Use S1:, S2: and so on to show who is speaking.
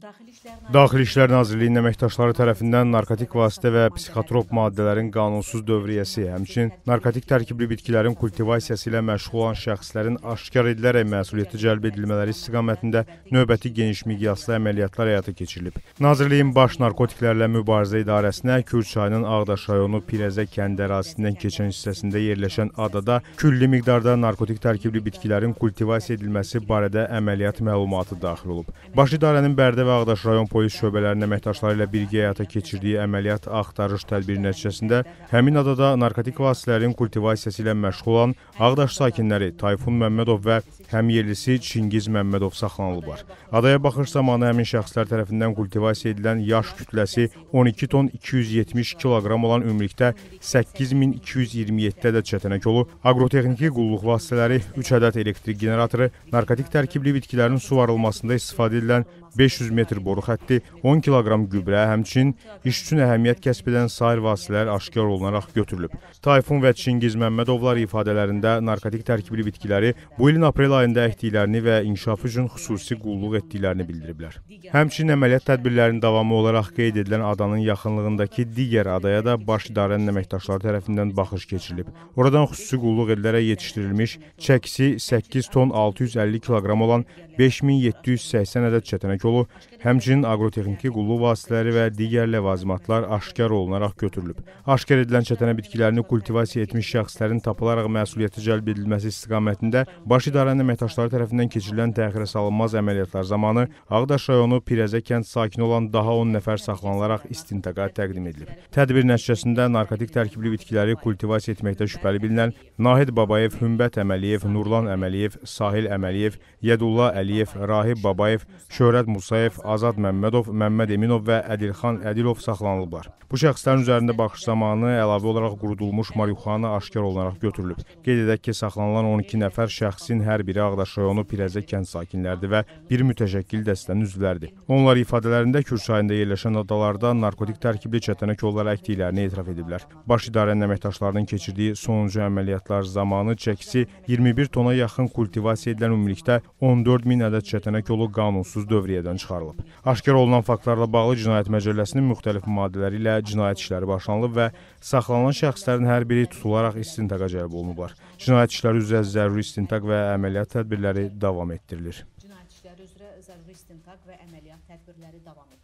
S1: Daxili İşlər Nazirliyinin əməkdaşları tərəfindən narkotik vasitə və psixotrop maddələrin qanunsuz dövriyyəsi, həmçinin narkotik tərkibli bitkilərin kultivasiyası ilə məşğul olan şəxslərin aşkar edilərək məsuliyyətə cəlb edilmələri istiqamətində növbəti geniş miqyaslı əməliyyatlar həyata keçirilib. Nazirliyin Baş Narkotiklərlə Mübarizə İdarəsinə Kür çayının Ağdaş rayonu Pirəzə kəndi ərazisindən keçən hissəsində yerləşən adada külli miqdarda narkotik tərkibli bitkilərin kultivasiya edilməsi barədə əməliyyat məlumatı daxil olub. Baş İdarənin Bərdə və və Ağdaş rayon polis şöbələrinin əməkdaşları ilə birgə həyata keçirdiyi əməliyyat axtarış tədbiri nəticəsində həmin adada narkotik vasitələrin kultivasiyası ilə məşğul olan Ağdaş sakinləri Tayfun Məmmədov və həmyerlisi Çingiz Məmmədov saxlanılıblar. Adaya baxış zamanı həmin şəxslər tərəfindən kultivasiya edilən yaş kütləsi 12 ton 270 kiloqram olan ömrükdə 8227 ədəd çətənək yolu, aqrotexniki qulluq vasitələri, 3 ədəd elektrik generatoru, narkotik tərkibli bitkilərin suvarılmasında istifadə edilən 500 metr boru xətti, 10 kiloqram gübrə, həmçinin iş üçün əhəmiyyət kəsb edən sair vasitələr aşkar olunaraq götürülüb. Tayfun və Çingiz Məmmədovlar ifadələrində narkotik tərkibli bitkiləri bu ilin aprel ayında əkdiklərini və inkişafı üçün xüsusi qulluq etdiklərini bildiriblər. Həmçinin əməliyyat tədbirlərinin davamı olaraq qeyd edilən adanın yaxınlığındakı digər adaya da baş idarənin əməkdaşları tərəfindən baxış keçirilib. Oradan xüsusi qulluq edilərək yetişdirilmiş çəkisi 8 ton 650 kiloqram olan 5780 ədəd çətənə texnik yolu, həmçinin aqrotexniki qullu vasitələri və digər ləvazimatlar aşkar olunaraq götürülüb. Aşkar edilən çətənə bitkilərini kultivasiya etmiş şəxslərin tapılaraq məsuliyyətə cəlb edilməsi istiqamətində Baş İdarənin əməkdaşları tərəfindən keçirilən təxirə salınmaz əməliyyatlar zamanı Ağdaş rayonu Pirəzə kənd sakini olan daha 10 nəfər saxlanılaraq istintaqa təqdim edilib. Tədbir nəticəsində narkotik tərkibli bitkiləri kultivasiya etməkdə şübhəli bilinən Nahid Babayev, Hümbət Əməliyev, Nurlan Əməliyev, Sahil Əməliyev, Yədullah Əliyev, Rahib Babayev, Şöhrət Musayev, Azad Məmmədov, Məmməd Eminov və Ədilxan Ədilov saxlanılıblar. Bu şəxslərin üzərində baxış zamanı əlavə olaraq qurudulmuş marihuana aşkar olunaraq götürülüb. Qeyd edək ki, saxlanılan 12 nəfər şəxsin hər biri Ağdaş rayonu Pirəzə kənd sakinləridir və bir mütəşəkkil dəstənin üzvləridir. Onlar ifadələrində Kürçayında yerləşən adalarda narkotik tərkibli çətinək yolları əkdiklərini etiraf ediblər. Baş idarənin əməkdaşlarının keçirdiyi sonuncu əməliyyatlar zamanı çəkisi 21 tona yaxın kultivasiya edilən ümumilikdə 14 min ədəd çətinək yolu qanunsuz dövriyyə qeydiyyədən çıxarılıb. Aşkar olunan faktlarla bağlı Cinayət Məcəlləsinin müxtəlif maddələri ilə cinayət işləri başlanılıb və saxlanılan şəxslərin hər biri tutularaq istintaqa cəlb olunublar. Cinayət işləri üzrə zəruri istintaq və əməliyyat tədbirləri davam etdirilir. Cinayət işləri üzrə zəruri istintaq və əməliyyat tədbirləri davam etdirilir.